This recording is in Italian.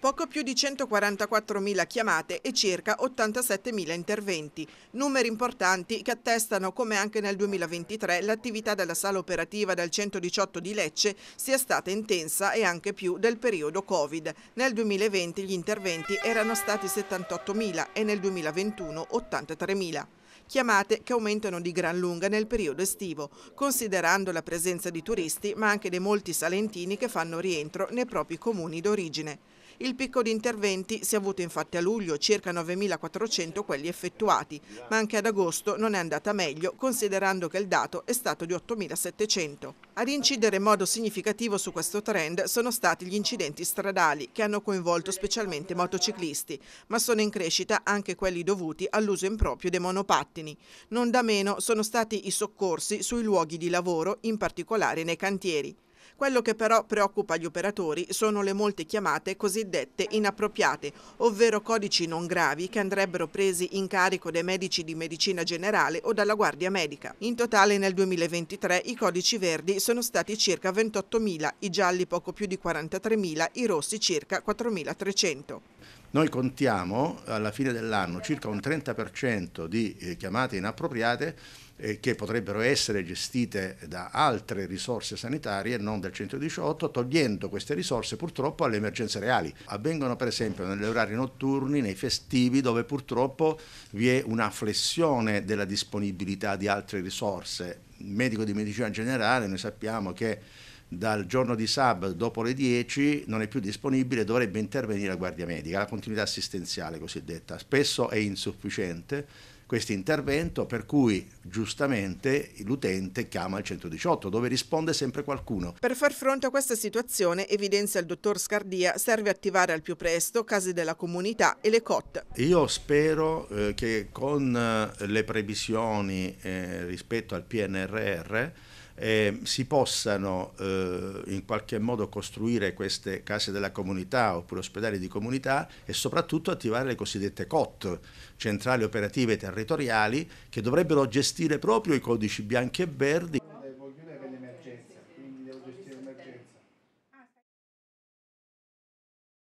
poco più di 144.000 chiamate e circa 87.000 interventi, numeri importanti che attestano come anche nel 2023 l'attività della sala operativa del 118 di Lecce sia stata intensa e anche più del periodo Covid. Nel 2020 gli interventi erano stati 78.000 e nel 2021 83.000 chiamate che aumentano di gran lunga nel periodo estivo, considerando la presenza di turisti ma anche dei molti salentini che fanno rientro nei propri comuni d'origine. Il picco di interventi si è avuto infatti a luglio, circa 9.400 quelli effettuati, ma anche ad agosto non è andata meglio, considerando che il dato è stato di 8.700. Ad incidere in modo significativo su questo trend sono stati gli incidenti stradali che hanno coinvolto specialmente motociclisti, ma sono in crescita anche quelli dovuti all'uso improprio dei monopattini. Non da meno sono stati i soccorsi sui luoghi di lavoro, in particolare nei cantieri. Quello che però preoccupa gli operatori sono le molte chiamate cosiddette inappropriate, ovvero codici non gravi che andrebbero presi in carico dai medici di medicina generale o dalla guardia medica. In totale nel 2023 i codici verdi sono stati circa 28.000, i gialli poco più di 43.000, i rossi circa 4.300. Noi contiamo alla fine dell'anno circa un 30% di eh, chiamate inappropriate eh, che potrebbero essere gestite da altre risorse sanitarie non del 118, togliendo queste risorse purtroppo alle emergenze reali. Avvengono per esempio negli orari notturni, nei festivi, dove purtroppo vi è una flessione della disponibilità di altre risorse. Il medico di medicina generale, noi sappiamo che dal giorno di sabato dopo le 10 non è più disponibile, dovrebbe intervenire la guardia medica, la continuità assistenziale cosiddetta. Spesso è insufficiente questo intervento per cui giustamente l'utente chiama il 118 dove risponde sempre qualcuno. Per far fronte a questa situazione, evidenzia il dottor Scardia, serve attivare al più presto case della comunità e le COT. Io spero eh, che con eh, le previsioni eh, rispetto al PNRR eh, si possano eh, in qualche modo costruire queste case della comunità oppure ospedali di comunità e soprattutto attivare le cosiddette COT, centrali operative territoriali, che dovrebbero gestire proprio i codici bianchi e verdi. Devo chiudere l'emergenza, quindi devo gestire l'emergenza.